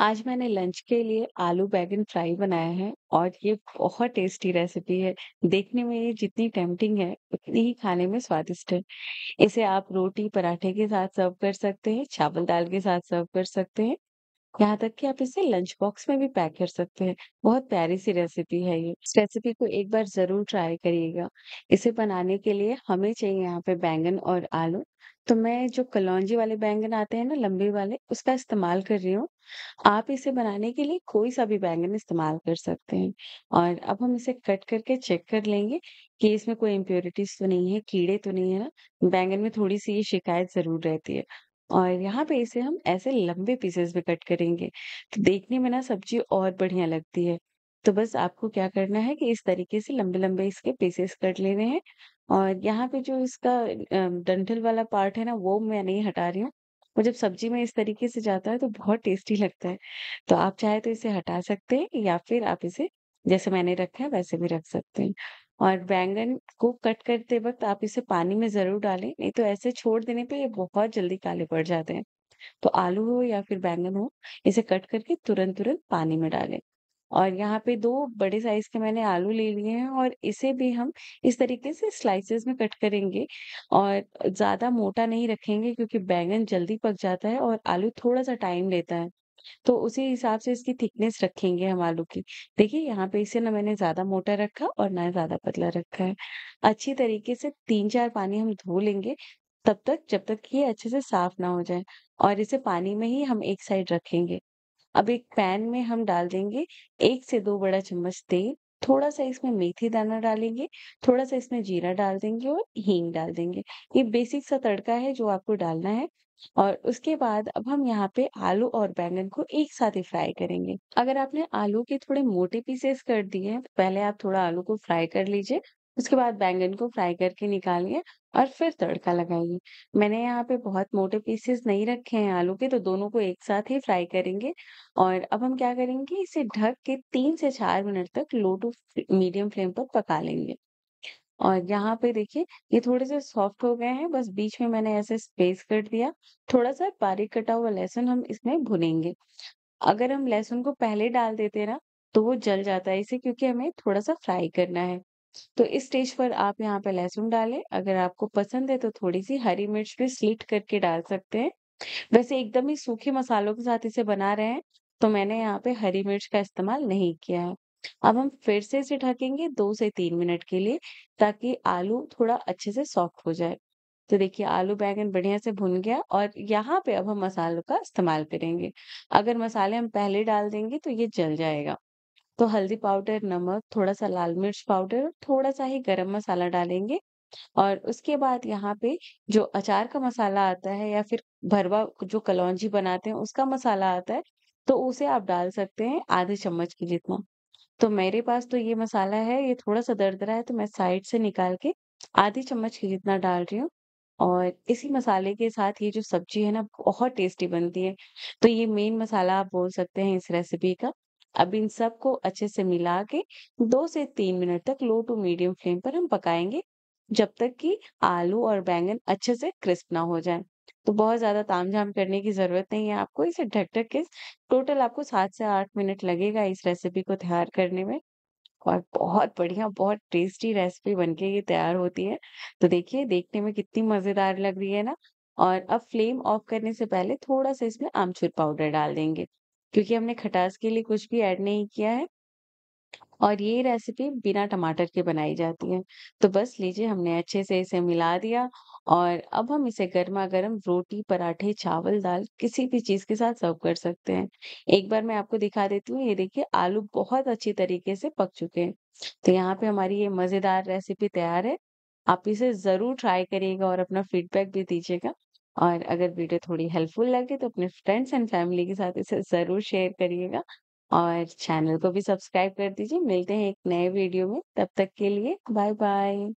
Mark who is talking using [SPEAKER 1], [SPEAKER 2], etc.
[SPEAKER 1] आज मैंने लंच के लिए आलू बैगन फ्राई बनाया है और ये बहुत टेस्टी रेसिपी है। देखने में ये जितनी टेम्पटिंग है, उतनी ही खाने में स्वादिष्ट है। इसे आप रोटी, पराठे के साथ सर्व कर सकते हैं, चावल दाल के साथ सर्व कर सकते हैं यहाँ तक कि आप इसे लंच बॉक्स में भी पैक कर सकते हैं। बहुत प्यारी सी रेसिपी है ये। इस रेसिपी को एक बार ज़रूर ट्राई करिएगा। इसे बनाने के लिए हमें चाहिए यहाँ पे बैंगन और आलू। तो मैं जो कलौजी वाले बैंगन आते हैं ना लंबे वाले, उसका इस्तेमाल कर रही हूँ। आप इसे बनाने के लिए कोई-सा भी बैंगन इस्तेमाल कर सकते हैं। और अब हम इसे कट करके चेक कर लेंगे कि इसमें कोई इम्प्योरिटीज तो नहीं है, कीड़े तो नहीं है ना? बैंगन में थोड़ी-सी ये शिकायत ज़रूर रहती है। और यहाँ पे इसे हम ऐसे लंबे पीसेस में कट करेंगे तो देखने में ना सब्जी और बढ़िया लगती है तो बस आपको क्या करना है कि इस तरीके से लंबे लंबे इसके पीसेस कट लेने हैं और यहाँ पे जो इसका डंठल वाला पार्ट है ना वो मैं नहीं हटा रही हूँ वो जब सब्जी में इस तरीके से जाता है तो बहुत टेस्टी लगता है तो आप चाहे तो इसे हटा सकते हैं या फिर आप इसे जैसे मैंने रखा है वैसे भी रख सकते हैं और बैंगन को कट करते वक्त आप इसे पानी में ज़रूर डालें, नहीं तो ऐसे छोड़ देने पे ये बहुत जल्दी काले पड़ जाते हैं। तो आलू हो या फिर बैंगन हो, इसे कट करके तुरंत-तुरंत पानी में डालें। और यहाँ पे दो बड़े साइज़ के मैंने आलू ले लिए हैं और इसे भी हम इस तरीके से स्लाइसेस में कट करेंगे और ज़्यादा मोटा नहीं रखेंगे क्योंकि बैंगन जल्दी पक जाता है और आलू थोड़ा-सा टाइम लेता है। तो उसी हिसाब से इसकी थिकनेस रखेंगे हम आलू की। देखिए यहाँ पे इसे ना मैंने ज़्यादा मोटा रखा और ना ज़्यादा पतला रखा है। अच्छी तरीके से तीन चार पानी हम धो लेंगे, तब तक जब तक ये अच्छे से साफ ना हो जाए और इसे पानी में ही हम एक साइड रखेंगे। अब एक पैन में हम डाल देंगे एक से दो बड़ा चम्मच तेल। थोड़ा सा इसमें मेथी दाना डालेंगे, थोड़ा सा इसमें जीरा डाल देंगे और हींग डाल देंगे। ये बेसिक सा तड़का है जो आपको डालना है और उसके बाद अब हम यहाँ पे आलू और बैंगन को एक साथ ही फ्राई करेंगे। अगर आपने आलू के थोड़े मोटे पीसेस कर दिए हैं, तो पहले आप थोड़ा आलू को फ्राई कर लीजिए उसके बाद बैंगन को फ्राई करके निकालिए और फिर तड़का लगाइए। मैंने यहाँ पे बहुत मोटे पीसेस नहीं रखे हैं आलू के, तो दोनों को एक साथ ही फ्राई करेंगे और अब हम क्या करेंगे इसे ढक के तीन से चार मिनट तक लो टू मीडियम फ्लेम पर पका लेंगे। और यहाँ पे देखिए ये थोड़े से सॉफ्ट हो गए हैं, बस बीच में मैंने ऐसे स्पेस कर दिया। थोड़ा-सा बारीक कटा हुआ लहसुन हम इसमें भुनेंगे। अगर हम लहसुन को पहले डाल देते ना, तो वो जल जाता है इसे क्योंकि हमें थोड़ा-सा फ्राई करना है। तो इस स्टेज पर आप यहाँ पे लहसुन डालें, अगर आपको पसंद है तो थोड़ी-सी हरी मिर्च भी स्लिट करके डाल सकते हैं। वैसे एकदम ही सूखे मसालों के साथ इसे बना रहे हैं, तो मैंने यहाँ पे हरी मिर्च का इस्तेमाल नहीं किया है। अब हम फिर से इसे ढकेंगे दो से तीन मिनट के लिए ताकि आलू थोड़ा अच्छे से सॉफ्ट हो जाए। तो देखिए आलू बैंगन बढ़िया से भुन गया और यहाँ पे अब हम मसालों का इस्तेमाल करेंगे। अगर मसाले हम पहले डाल देंगे तो ये जल जाएगा। तो हल्दी पाउडर, नमक, थोड़ा सा लाल मिर्च पाउडर और थोड़ा सा ही गरम मसाला डालेंगे और उसके बाद यहाँ पे जो अचार का मसाला आता है या फिर भरवा जो कलौंजी बनाते हैं उसका मसाला आता है तो उसे आप डाल सकते हैं आधे चम्मच के जितना तो मेरे पास तो ये मसाला है ये थोड़ा सा दर्द रहा है तो मैं साइड से निकाल के आधी चम्मच के जितना डाल रही हूँ और इसी मसाले के साथ ये जो सब्जी है ना बहुत टेस्टी बनती है तो ये मेन मसाला आप बोल सकते हैं इस रेसिपी का अब इन सबको अच्छे से मिला के दो से तीन मिनट तक लो टू मीडियम फ्लेम पर हम पकाएंगे जब तक कि आलू और बैंगन अच्छे से क्रिस्प ना हो जाए तो बहुत ज्यादा ताम झाम करने की जरूरत नहीं है आपको इसे ढक ढक के टोटल आपको सात से आठ मिनट लगेगा इस रेसिपी को तैयार करने में और बहुत बढ़िया बहुत टेस्टी रेसिपी बनके ये तैयार होती है तो देखिए देखने में कितनी मजेदार लग रही है ना और अब फ्लेम ऑफ करने से पहले थोड़ा सा इसमें आमचूर पाउडर डाल देंगे क्योंकि हमने खटास के लिए कुछ भी ऐड नहीं किया है और ये रेसिपी बिना टमाटर के बनाई जाती है तो बस लीजिए हमने अच्छे से इसे मिला दिया और अब हम इसे गर्मा गर्म रोटी पराठे चावल दाल किसी भी चीज के साथ सर्व कर सकते हैं एक बार मैं आपको दिखा देती हूँ ये देखिए आलू बहुत अच्छी तरीके से पक चुके हैं तो यहाँ पे हमारी ये मजेदार रेसिपी तैयार है आप इसे जरूर ट्राई करिएगा और अपना फीडबैक भी दीजिएगा और अगर वीडियो थोड़ी हेल्पफुल लगे तो अपने फ्रेंड्स एंड फैमिली के साथ इसे ज़रूर शेयर करिएगा और चैनल को भी सब्सक्राइब कर दीजिए। मिलते हैं एक नए वीडियो में, तब तक के लिए बाय बाय।